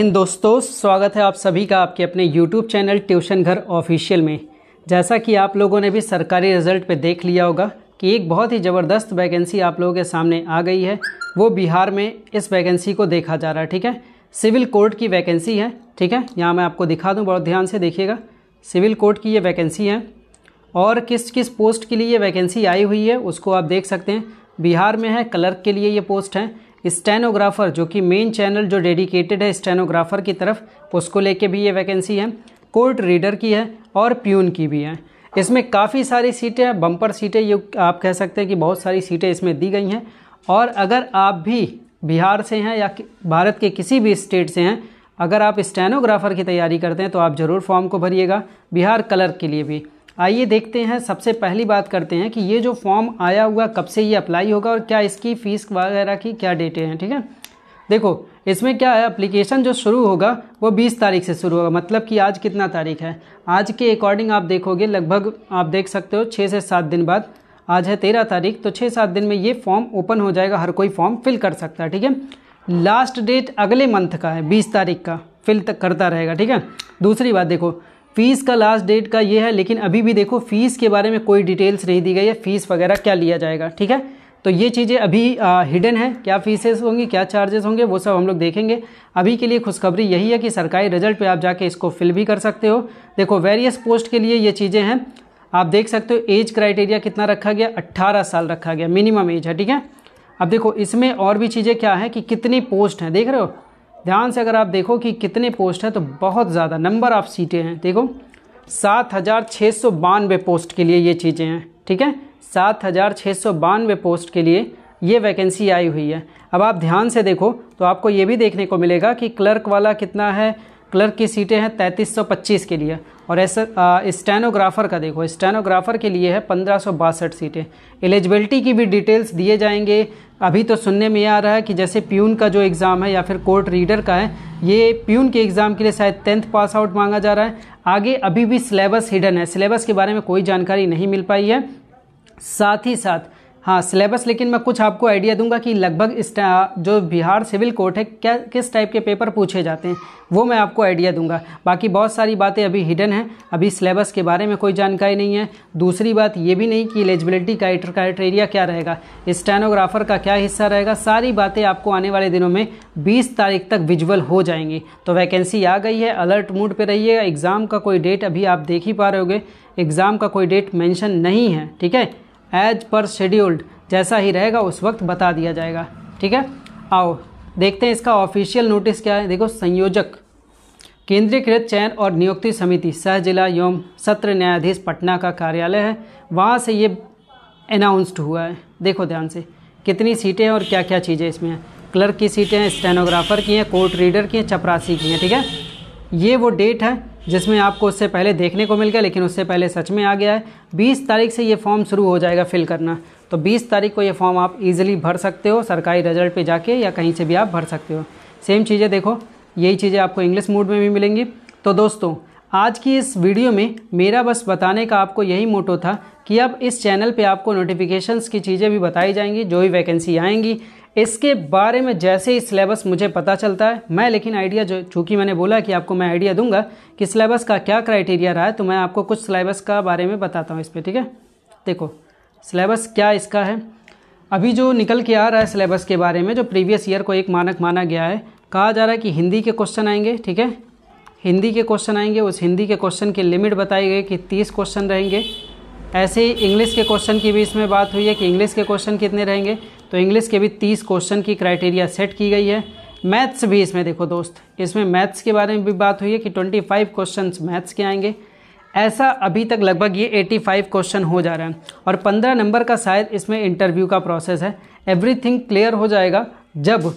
इन दोस्तों स्वागत है आप सभी का आपके अपने यूट्यूब चैनल ट्यूशन घर ऑफिशियल में जैसा कि आप लोगों ने भी सरकारी रिजल्ट पे देख लिया होगा कि एक बहुत ही ज़बरदस्त वैकेंसी आप लोगों के सामने आ गई है वो बिहार में इस वैकेंसी को देखा जा रहा है ठीक है सिविल कोर्ट की वैकेंसी है ठीक है यहाँ मैं आपको दिखा दूँ बहुत ध्यान से देखिएगा सिविल कोर्ट की ये वैकेंसी है और किस किस पोस्ट के लिए ये वैकेंसी आई हुई है उसको आप देख सकते हैं बिहार में है क्लर्क के लिए ये पोस्ट है स्टेनोग्राफर जो कि मेन चैनल जो डेडिकेटेड है स्टेनोग्राफर की तरफ उसको लेके भी ये वैकेंसी है कोर्ट रीडर की है और प्यून की भी है इसमें काफ़ी सारी सीटें हैं बम्पर सीटें ये आप कह सकते हैं कि बहुत सारी सीटें इसमें दी गई हैं और अगर आप भी बिहार से हैं या भारत के किसी भी स्टेट से हैं अगर आप स्टेनोग्राफर की तैयारी करते हैं तो आप ज़रूर फॉर्म को भरिएगा बिहार कलर के लिए भी आइए देखते हैं सबसे पहली बात करते हैं कि ये जो फॉर्म आया हुआ कब से ये अप्लाई होगा और क्या इसकी फ़ीस वगैरह की क्या डेटें हैं ठीक है देखो इसमें क्या है अप्लीकेशन जो शुरू होगा वो 20 तारीख से शुरू होगा मतलब कि आज कितना तारीख है आज के अकॉर्डिंग आप देखोगे लगभग आप देख सकते हो छः से सात दिन बाद आज है तेरह तारीख तो छः सात दिन में ये फॉर्म ओपन हो जाएगा हर कोई फॉर्म फिल कर सकता है ठीक है लास्ट डेट अगले मंथ का है बीस तारीख का फिल तक करता रहेगा ठीक है दूसरी बात देखो फीस का लास्ट डेट का ये है लेकिन अभी भी देखो फीस के बारे में कोई डिटेल्स नहीं दी गई है फीस वगैरह क्या लिया जाएगा ठीक है तो ये चीज़ें अभी हिडन है क्या फीसेस होंगी क्या चार्जेस होंगे वो सब हम लोग देखेंगे अभी के लिए खुशखबरी यही है कि सरकारी रिजल्ट पे आप जाके इसको फिल भी कर सकते हो देखो वेरियस पोस्ट के लिए ये चीज़ें हैं आप देख सकते हो एज क्राइटेरिया कितना रखा गया 18 साल रखा गया मिनिमम एज है ठीक है अब देखो इसमें और भी चीज़ें क्या है कि कितनी पोस्ट हैं देख रहे हो ध्यान से अगर आप देखो कि कितने पोस्ट हैं तो बहुत ज़्यादा नंबर ऑफ़ सीटें हैं देखो सात हज़ार छः सौ बानवे पोस्ट के लिए ये चीज़ें हैं ठीक है सात हज़ार छः सौ बानवे पोस्ट के लिए ये वैकेंसी आई हुई है अब आप ध्यान से देखो तो आपको ये भी देखने को मिलेगा कि क्लर्क वाला कितना है क्लर्क की सीटें हैं 3325 के लिए और ऐसे स्टेनोग्राफर का देखो स्टेनोग्राफर के लिए है पंद्रह सीटें एलिजिबिलिटी की भी डिटेल्स दिए जाएंगे अभी तो सुनने में आ रहा है कि जैसे प्यून का जो एग्ज़ाम है या फिर कोर्ट रीडर का है ये प्यून के एग्ज़ाम के लिए शायद टेंथ पास आउट मांगा जा रहा है आगे अभी भी सिलेबस हिडन है सिलेबस के बारे में कोई जानकारी नहीं मिल पाई है साथ ही साथ हाँ सिलेबस लेकिन मैं कुछ आपको आइडिया दूंगा कि लगभग इस जो बिहार सिविल कोर्ट है क्या किस टाइप के पेपर पूछे जाते हैं वो मैं आपको आइडिया दूंगा बाकी बहुत सारी बातें अभी हिडन हैं अभी सिलेबस के बारे में कोई जानकारी नहीं है दूसरी बात ये भी नहीं कि एलिजिबिलिटी क्राइटेरिया क्या रहेगा स्टेनोग्राफर का क्या हिस्सा रहेगा सारी बातें आपको आने वाले दिनों में बीस तारीख तक विजुअल हो जाएंगी तो वैकेंसी आ गई है अलर्ट मूड पर रहिए एग्ज़ाम का कोई डेट अभी आप देख ही पा रहे होगे एग्ज़ाम का कोई डेट मेंशन नहीं है ठीक है एज पर शेड्यूल्ड जैसा ही रहेगा उस वक्त बता दिया जाएगा ठीक है आओ देखते हैं इसका ऑफिशियल नोटिस क्या है देखो संयोजक कृत चयन और नियुक्ति समिति सह जिला एवं सत्र न्यायाधीश पटना का कार्यालय है वहाँ से ये अनाउंस्ड हुआ है देखो ध्यान से कितनी सीटें और क्या क्या चीज़ें इसमें हैं क्लर्क की सीटें हैं स्टेनोग्राफर की हैं कोर्ट रीडर की हैं चपरासी की हैं ठीक है ये वो डेट है जिसमें आपको उससे पहले देखने को मिल गया लेकिन उससे पहले सच में आ गया है बीस तारीख से ये फॉर्म शुरू हो जाएगा फिल करना तो बीस तारीख को ये फॉर्म आप ईजिली भर सकते हो सरकारी रिजल्ट पर जाके या कहीं से भी आप भर सकते हो सेम चीज़ें देखो यही चीज़ें आपको इंग्लिश मूड में भी मिलेंगी तो दोस्तों आज की इस वीडियो में मेरा बस बताने का आपको यही मोटो था कि अब इस चैनल पे आपको नोटिफिकेशंस की चीज़ें भी बताई जाएंगी जो भी वैकेंसी आएंगी इसके बारे में जैसे ही सिलेबस मुझे पता चलता है मैं लेकिन आइडिया जो चूँकि मैंने बोला कि आपको मैं आइडिया दूंगा कि सिलेबस का क्या क्राइटेरिया रहा है तो मैं आपको कुछ सिलेबस का बारे में बताता हूँ इस पर ठीक है देखो सिलेबस क्या इसका है अभी जो निकल के आ रहा है सिलेबस के बारे में जो प्रीवियस ईयर को एक मानक माना गया है कहा जा रहा है कि हिंदी के क्वेश्चन आएंगे ठीक है हिंदी के क्वेश्चन आएंगे उस हिंदी के क्वेश्चन की लिमिट बताई गई कि तीस क्वेश्चन रहेंगे ऐसे ही इंग्लिश के क्वेश्चन की भी इसमें बात हुई है कि इंग्लिश के क्वेश्चन कितने रहेंगे तो इंग्लिश के भी तीस क्वेश्चन की क्राइटेरिया सेट की गई है मैथ्स भी इसमें देखो दोस्त इसमें मैथ्स के बारे में भी बात हुई है कि ट्वेंटी फाइव क्वेश्चन मैथ्स के आएंगे ऐसा अभी तक लगभग ये एटी फाइव क्वेश्चन हो जा रहा है और पंद्रह नंबर का शायद इसमें इंटरव्यू का प्रोसेस है एवरीथिंग क्लियर हो जाएगा जब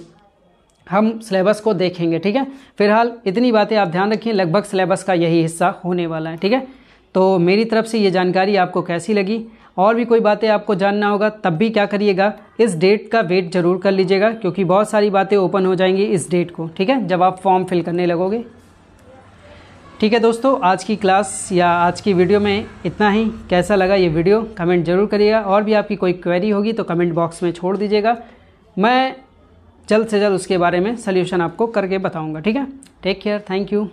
हम सिलेबस को देखेंगे ठीक है फिलहाल इतनी बातें आप ध्यान रखिए लगभग सिलेबस का यही हिस्सा होने वाला है ठीक है तो मेरी तरफ से ये जानकारी आपको कैसी लगी और भी कोई बातें आपको जानना होगा तब भी क्या करिएगा इस डेट का वेट जरूर कर लीजिएगा क्योंकि बहुत सारी बातें ओपन हो जाएंगी इस डेट को ठीक है जब आप फॉर्म फिल करने लगोगे ठीक है दोस्तों आज की क्लास या आज की वीडियो में इतना ही कैसा लगा ये वीडियो कमेंट जरूर करिएगा और भी आपकी कोई क्वेरी होगी तो कमेंट बॉक्स में छोड़ दीजिएगा मैं जल्द से जल्द उसके बारे में सल्यूशन आपको करके बताऊँगा ठीक है टेक केयर थैंक यू